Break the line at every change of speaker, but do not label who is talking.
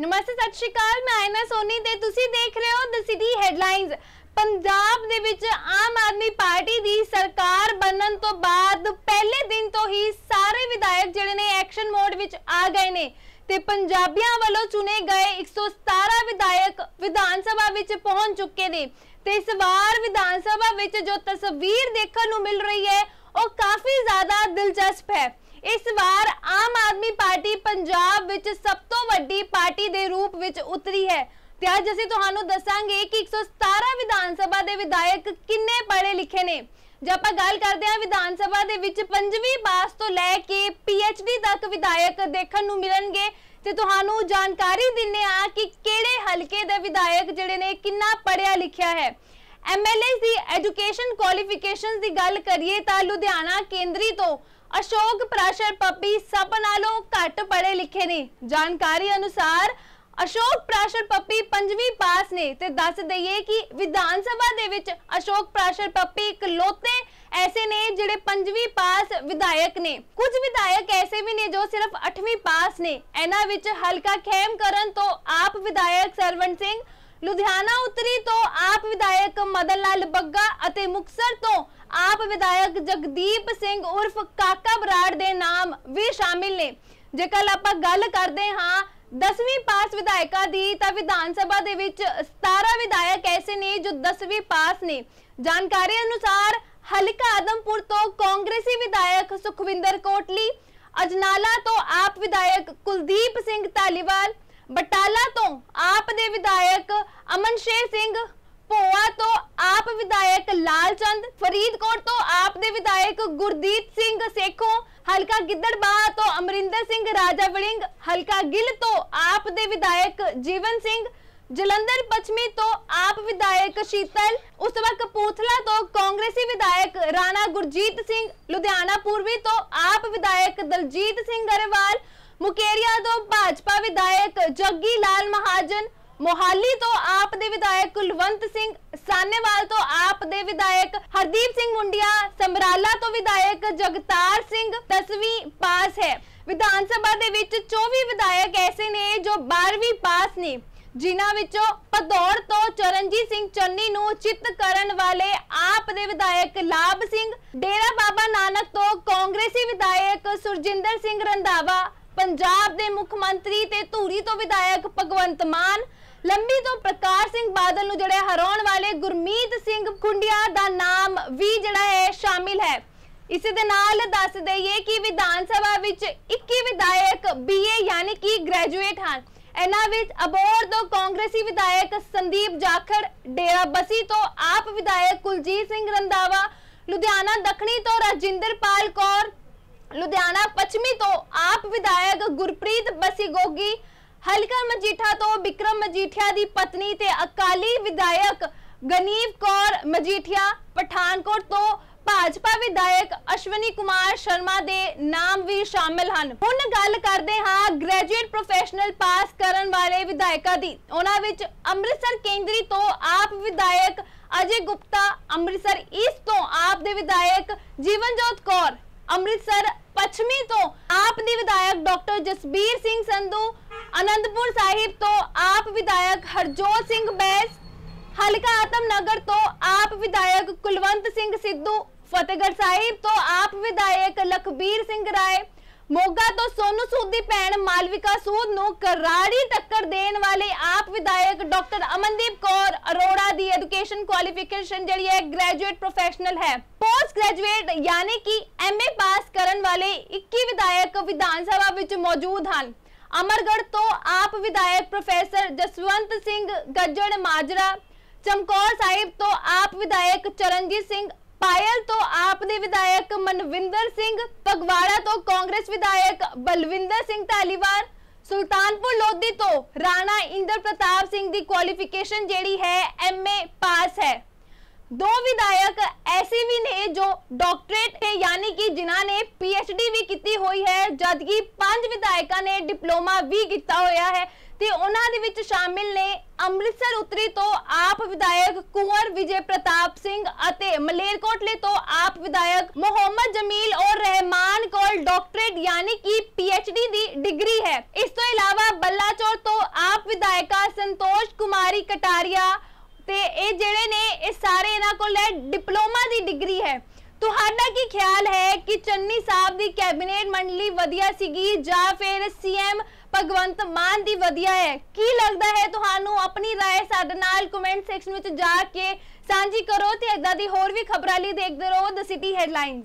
ਨਮਸਤੇ ਸਤਿ ਸ਼੍ਰੀ ਅਕਾਲ ਮੈਂ ਆਇਨਾ ਸੋਨੀ ਤੇ ਤੁਸੀਂ ਦੇਖ ਰਹੇ ਹੋ ਦ ਸਿਟੀ ਹੈਡਲਾਈਨਸ ਪੰਜਾਬ ਦੇ ਵਿੱਚ ਆਮ ਆਦਮੀ ਪਾਰਟੀ ਦੀ ਸਰਕਾਰ ਬਣਨ ਤੋਂ ਬਾਅਦ ਪਹਿਲੇ ਦਿਨ ਤੋਂ ਹੀ ਸਾਰੇ ਵਿਧਾਇਕ ਜਿਹੜੇ ਨੇ ਐਕਸ਼ਨ ਮੋਡ ਵਿੱਚ ਆ ਗਏ ਨੇ ਤੇ ਪੰਜਾਬੀਆਂ ਵੱਲੋਂ ਚੁਣੇ ਗਏ 117 ਵਿਧਾਇਕ ਵਿਧਾਨ ਸਭਾ ਵਿੱਚ ਪਹੁੰਚ ਚੁੱਕੇ ਨੇ ਤੇ ਇਸ ਵਾਰ ਵਿਧਾਨ ਸਭਾ ਵਿੱਚ ਜੋ ਤਸਵੀਰ ਦੇਖਣ ਨੂੰ ਮਿਲ ਰਹੀ ਹੈ ਉਹ ਕਾਫੀ ਜ਼ਿਆਦਾ ਦਿਲਚਸਪ ਹੈ ਇਸ ਵਾਰ ਆਮ ਆਦਮੀ ਪਾਰਟੀ ਪੰਜਾਬ ਵਿੱਚ ਸਭ ਤੋਂ ਵੱਡੀ ਪਾਰਟੀ ਦੇ ਰੂਪ ਵਿੱਚ ਉਤਰੀ ਹੈ ਤੇ ਅੱਜ ਅਸੀਂ ਤੁਹਾਨੂੰ ਦੱਸਾਂਗੇ ਕਿ 117 ਵਿਧਾਨ ਸਭਾ ਦੇ ਵਿਧਾਇਕ ਕਿੰਨੇ ਪੜੇ ਲਿਖੇ ਨੇ ਜੇ ਆਪਾਂ ਗੱਲ ਕਰਦੇ ਹਾਂ ਵਿਧਾਨ ਸਭਾ ਦੇ ਵਿੱਚ 5ਵੀਂ ਪਾਸ ਤੋਂ ਲੈ ਕੇ ਪੀਐਚਡੀ ਤੱਕ ਵਿਧਾਇਕ ਦੇਖਣ ਨੂੰ ਮਿਲਣਗੇ ਤੇ ਤੁਹਾਨੂੰ ਜਾਣਕਾਰੀ ਦਿੰਨੇ ਆ ਕਿ ਕਿਹੜੇ ਹਲਕੇ ਦੇ ਵਿਧਾਇਕ ਜਿਹੜੇ ਨੇ ਕਿੰਨਾ ਪੜਿਆ ਲਿਖਿਆ ਹੈ ਐਮਐਲਏ ਦੀ ਐਜੂਕੇਸ਼ਨ ਕੁਆਲੀਫਿਕੇਸ਼ਨਸ ਦੀ ਗੱਲ ਕਰੀਏ ਤਾਂ ਲੁਧਿਆਣਾ ਕੇਂਦਰੀ ਤੋਂ ਅਸ਼ੋਕ ਪ੍ਰਾਸ਼ਰ ਪੱਪੀ ਸਭ ਨਾਲੋਂ ਘੱਟ ਪੜੇ ਲਿਖੇ ਨੇ ਜਾਣਕਾਰੀ ਅਨੁਸਾਰ ਅਸ਼ੋਕ ਪ੍ਰਾਸ਼ਰ ਪੱਪੀ 5ਵੀਂ ਪਾਸ ਨੇ ਤੇ ਦੱਸ ਦਈਏ ਕਿ ਵਿਧਾਨ ਸਭਾ ਦੇ ਵਿੱਚ ਅਸ਼ੋਕ ਪ੍ਰਾਸ਼ਰ ਪੱਪੀ ਇਕਲੋਤੇ ਐਸੇ ਨੇ ਜਿਹੜੇ 5ਵੀਂ ਪਾਸ ਵਿਧਾਇਕ ਨੇ ਕੁਝ ਵਿਧਾਇਕ ਐਸੇ ਵੀ ਨੇ ਜੋ ਸਿਰਫ 8ਵੀਂ ਪਾਸ ਨੇ ਇਹਨਾਂ ਵਿੱਚ ਹਲਕਾ ਖੇਮ ਕਰਨ ਤੋਂ ਆਪ ਵਿਧਾਇਕ ਸਰਵੰਤ ਸਿੰਘ ਲੁਧਿਆਣਾ ਉਤਰੀ ਤੋਂ ਆਪ ਵਿਧਾਇਕ ਮਦਨ ਲਾਲ ਬੱਗਾ ਅਤੇ ਮੁਕਸਰ ਤੋਂ ਆਪ ਵਿਧਾਇਕ ਜਗਦੀਪ ਸਿੰਘ ਉਰਫ ਕਾਕਾ ਬਰਾੜ ਦੇ ਨਾਮ ਵੀ ਸ਼ਾਮਿਲ ਨੇ ਜੇ ਕੱਲ ਆਪਾਂ ਗੱਲ ਕਰਦੇ ਹਾਂ 10ਵੀਂ ਪਾਸ ਵਿਧਾਇਕਾ ਦੀ ਤਾਂ ਵਿਧਾਨ ਸਭਾ ਦੇ ਵਿੱਚ 17 ਵਿਧਾਇਕ ਐਸੇ ਨੇ ਜੋ 10ਵੀਂ ਪਾਸ ਨੇ ਜਾਣਕਾਰੀ ਅਨੁਸਾਰ ਹਲਕਾ ਆਦਮਪੁਰ ਤੋਂ ਕਾਂਗਰਸੀ ਵਿਧਾਇਕ ਸੁਖਵਿੰਦਰ ਕੋਟਲੀ ਅਜਨਾਲਾ ਤੋਂ ਆਪ ਵਿਧਾਇਕ ਕੁਲਦੀਪ ਸਿੰਘ ਢਾਲੀਵਾਲ ਬਟਾਲਾ ਤੋਂ ਆਪ ਦੇ ਵਿਧਾਇਕ ਅਮਨਸ਼ੇਰ ਸਿੰਘ ਪੋਆ ਤੋਂ ਆਪ ਵਿਧਾਇਕ ਲਾਲਚੰਦ ਫਰੀਦਕੋਟ ਤੋਂ ਆਪ ਦੇ ਵਿਧਾਇਕ ਗੁਰਦੀਪ ਸਿੰਘ ਸੇਖੋਂ ਹਲਕਾ ਗਿੱਦੜਬਾਹਾ ਤੋਂ ਅਮਰਿੰਦਰ ਸਿੰਘ ਰਾਜਾ ਵੜਿੰਗ ਹਲਕਾ ਗਿੱਲ ਤੋਂ ਆਪ ਦੇ ਵਿਧਾਇਕ ਜੀਵਨ ਸਿੰਘ ਜਲੰਧਰ ਪੱਛਮੀ ਤੋਂ ਆਪ ਵਿਧਾਇਕ ਸ਼ੀਤਲ ਉਸ ਤੋਂ ਕਪੂਥਲਾ ਤੋਂ ਕਾਂਗਰਸੀ ਵਿਧਾਇਕ ਰਾਣਾ ਗੁਰਜੀਤ ਸਿੰਘ ਲੁਧਿਆਣਾ ਪੂਰਬੀ ਤੋਂ ਆਪ ਵਿਧਾਇਕ ਦਲਜੀਤ ਸਿੰਘ ਗਰੇਵਾਲ ਮੁਕੇਰੀਆ ਤੋਂ ਭਾਜਪਾ ਵਿਧਾਇਕ ਜੱਗੀ ਲਾਲ ਮਹਾਜਨ ਮੋਹਾਲੀ ਤੋਂ ਆਪ ਦੇ ਵਿਧਾਇਕ ਕੁਲਵੰਤ ਸਿੰਘ ਸਾਨੇਵਾਲ ਤੋਂ ਆਪ ਦੇ ਵਿਧਾਇਕ ਹਰਦੀਪ ਸਿੰਘ ਮੁੰਡਿਆ ਸੰਬਰਾਲਾ ਤੋਂ ਵਿਧਾਇਕ ਜਗਤਾਰ ਸਿੰਘ ਤਸਵੀ ਪਾਸ ਹੈ ਵਿਧਾਨ ਸਭਾ ਦੇ ਵਿੱਚ 24 ਵਿਧਾਇਕ ਐਸੇ ਨੇ ਜੋ 12ਵੀਂ ਪਾਸ ਨੇ ਜਿਨ੍ਹਾਂ ਵਿੱਚੋਂ ਪਦੌੜ ਤੋਂ ਚਰਨਜੀਤ ਸਿੰਘ ਚੰਨੀ ਨੂੰ ਚਿੱਤ ਕਰਨ ਵਾਲੇ ਆਪ ਦੇ ਵਿਧਾਇਕ ਲਾਭ ਸਿੰਘ ਡੇਰਾ ਬਾਬਾ ਨਾਨਕ ਤੋਂ ਕਾਂਗਰਸੀ ਵਿਧਾਇਕ ਸੁਰਜਿੰਦਰ ਸਿੰਘ ਰੰਧਾਵਾ ਪੰਜਾਬ ਦੇ ਮੁੱਖ ਮੰਤਰੀ ਤੇ ਧੂਰੀ ਤੋਂ ਵਿਧਾਇਕ ਭਗਵੰਤ ਮਾਨ ਲੰਬੀ ਤੋਂ ਪ੍ਰਕਾਸ਼ ਸਿੰਘ ਬਾਦਲ ਨੂੰ ਜਿਹੜੇ ਹਰਾਉਣ ਵਾਲੇ ਗੁਰਮੀਤ ਸਿੰਘ ਕੁੰਡਿਆ ਦਾ ਨਾਮ ਵੀ ਜਿਹੜਾ ਹੈ ਸ਼ਾਮਿਲ ਹੈ ਇਸੇ ਦੇ ਨਾਲ ਦੱਸ ਦਈਏ ਕਿ ਵਿਧਾਨ ਸਭਾ ਵਿੱਚ 21 ਵਿਧਾਇਕ ਬੀਏ ਯਾਨੀ ਕਿ ਗ੍ਰੈਜੂਏਟ ਹਨ ਇਹਨਾਂ ਵਿੱਚ ਅਬੋਰ ਤੋਂ ਕਾਂਗਰਸੀ ਵਿਧਾਇਕ ਸੰਦੀਪ ਜਾਖੜ ਡੇਰਾ ਬਸੀ ਤੋਂ ਆਪ ਵਿਧਾਇਕ ਕੁਲਜੀਤ ਸਿੰਘ ਰੰਦਾਵਾ ਲੁਧਿਆਣਾ ਦੱਖਣੀ ਤੋਂ ਰਾਜਿੰਦਰਪਾਲ ਕੌਰ ਲੁਧਿਆਣਾ ਪੱਛਮੀ ਤੋਂ ਆਪ ਵਿਧਾਇਕ ਗੁਰਪ੍ਰੀਤ ਬਸੀ ਗੋਗੀ ਹਲਕਾ ਮਜੀਠਾ ਤੋਂ ਵਿਕਰਮ ਮਜੀਠਿਆ ਦੀ ਪਤਨੀ ਤੇ ਅਕਾਲੀ ਵਿਧਾਇਕ ਗਨੀਵ ਕੌਰ ਮਜੀਠਿਆ ਪਠਾਨਕੋਟ ਤੋਂ ਭਾਜਪਾ ਵਿਧਾਇਕ ਅਸ਼ਵਨੀ ਕੁਮਾਰ ਸ਼ਰਮਾ ਦੇ ਨਾਮ ਵੀ ਸ਼ਾਮਿਲ ਹਨ ਹੁਣ ਗੱਲ ਕਰਦੇ ਹਾਂ ਗ੍ਰੈਜੂਏਟ ਪ੍ਰੋਫੈਸ਼ਨਲ ਪਾਸ ਕਰਨ ਵਾਲੇ ਵਿਧਾਇਕਾਂ ਦੀ ਉਹਨਾਂ ਵਿੱਚ ਅੰਮ੍ਰਿਤਸਰ ਕੇਂਦਰੀ ਤੋਂ ਆਪ ਵਿਧਾਇਕ ਅਜੇ ਗੁਪਤਾ ਅੰਮ੍ਰਿਤਸਰ ਈਸਟ ਤੋਂ ਆਪ ਦੇ ਵਿਧਾਇਕ ਜੀਵਨਜੋਤ ਕੌਰ ਅੰਮ੍ਰਿਤਸਰ ਪੱਛਮੀ ਤੋਂ ਆਪ ਦੇ ਵਿਧਾਇਕ ਡਾਕਟਰ ਜਸਬੀਰ ਸਿੰਘ ਸੰਧੂ अनंतपुर साहिब तो आप विधायक हरजोत सिंह बैस हल्का आतम नगर तो आप विधायक कुलवंत सिंह सिद्धू फतेहगढ़ साहिब तो आप विधायक लखबीर सिंह राय ਮੋਗਾ ਤੋਂ ਸੋਨੂ ਸੂਦ ਦੀ ਭੈਣ ਮਾਲਵਿਕਾ ਸੂਦ ਨੂੰ ਕਰਾਰੀ ਟੱਕਰ ਦੇਣ ਵਾਲੇ ਆਪ ਵਿਧਾਇਕ ਡਾਕਟਰ ਅਮਨਦੀਪ ਕੌਰ ਅਰੋੜਾ ਦੀ ਐਜੂਕੇਸ਼ਨ ਕੁਆਲੀਫਿਕੇਸ਼ਨ ਜਿਹੜੀ ਹੈ ਗ੍ਰੈਜੂਏਟ ਪ੍ਰੋਫੈਸ਼ਨਲ ਹੈ ਪੋਸਟ ਗ੍ਰੈਜੂਏਟ ਯਾਨੀ ਕਿ ਐਮਏ ਪਾਸ ਕਰਨ ਵਾਲੇ 21 ਵਿਧਾਇਕ ਵਿਧਾਨ ਸਭਾ ਵਿੱਚ ਮੌਜੂਦ ਹਨ ਅਮਰਗੜ ਤੋਂ ਆਪ ਵਿਧਾਇਕ ਪ੍ਰੋਫੈਸਰ ਜਸਵੰਤ ਸਿੰਘ ਗੱਜੜ ਮਾਜਰਾ ਚਮਕੌਰ ਸਾਹਿਬ ਤੋਂ ਆਪ ਵਿਧਾਇਕ ਚਰਨਜੀਤ ਸਿੰਘ ਪਾਇਲ ਤੋਂ ਆਪ ਦੇ ਵਿਧਾਇਕ ਮਨਵਿੰਦਰ ਸਿੰਘ ਪਗਵਾੜਾ ਤੋਂ ਕਾਂਗਰਸ ਵਿਧਾਇਕ ਬਲਵਿੰਦਰ ਸਿੰਘ ਢਾਲੀਵਾਲ ਸੁਲਤਾਨਪੁਰ ਲੋਧੀ ਤੋਂ ਰਾਣਾ ਇੰਦਰ ਪ੍ਰਤਾਪ ਸਿੰਘ ਦੀ ਕੁਆਲੀਫਿਕੇਸ਼ਨ ਜਿਹੜੀ ਹੈ ਐਮਏ ਪਾਸ ਹੈ दो विधायक ऐसे भी ने जो डॉक्टरेट है यानी कि जिन्होंने पीएचडी भी की हुई है जबकि पांच विधायकों ने डिप्लोमा भी किया होया है ਤੇ ਉਹਨਾਂ ਦੇ ਵਿੱਚ ਸ਼ਾਮਿਲ ਨੇ ਅੰਮ੍ਰਿਤਸਰ ਉਤਰੀ ਤੋਂ ਆਪ ਵਿਧਾਇਕ ਕੁੰਵਰ ਵਿਜੇ ਪ੍ਰਤਾਪ ਸਿੰਘ ਅਤੇ ਮਲੇਰਕੋਟਲੇ ਤੋਂ ਆਪ ਵਿਧਾਇਕ ਮੁਹੰਮਦ ਜਮੀਲ ਔਰ ਰਹਿਮਾਨ ਕੋਲ ਡਾਕਟਰੇਟ ਯਾਨੀ ਕਿ ਪੀ ਐਚ ਡੀ ਦੀ ਡਿਗਰੀ ਹੈ ਇਸ ਤੋਂ ਇਲਾਵਾ ਬੱਲਾਚੌਰ ਤੋਂ ਆਪ ਵਿਧਾਇਕਾ ਸੰਤੋਸ਼ ਕੁਮਾਰੀ ਕਟਾਰੀਆ ਤੇ ਇਹ ਜਿਹੜੇ ਨੇ ਇਹ ਸਾਰੇ ਇਹਨਾਂ ਕੋਲ ਹੈ ਡਿਪਲੋਮਾ ਦੀ ਡਿਗਰੀ ਹੈ ਤੁਹਾਡਾ ਕੀ ਖਿਆਲ ਹੈ ਕਿ ਚੰਨੀ ਸਾਹਿਬ ਦੀ ਕੈਬਨਿਟ ਮੰਡਲੀ ਵਧੀਆ ਸੀਗੀ ਜਾਂ ਫਿਰ ਸੀਐਮ ਭਗਵੰਤ ਮਾਨ ਦੀ ਵਧੀਆ ਹੈ ਕੀ ਲੱਗਦਾ ਹੈ ਤੁਹਾਨੂੰ ਆਪਣੀ رائے ਸਾਡੇ ਨਾਲ ਕਮੈਂਟ ਸੈਕਸ਼ਨ ਵਿੱਚ ਜਾ ਕੇ ਸਾਂਝੀ ਕਰੋ ਤੇ ਇਦਾਂ ਦੀ ਹੋਰ ਵੀ ਖਬਰਾਂ ਲਈ ਦੇਖਦੇ ਰਹੋ ਦ ਸਿਟੀ ਹੈਡਲਾਈਨਸ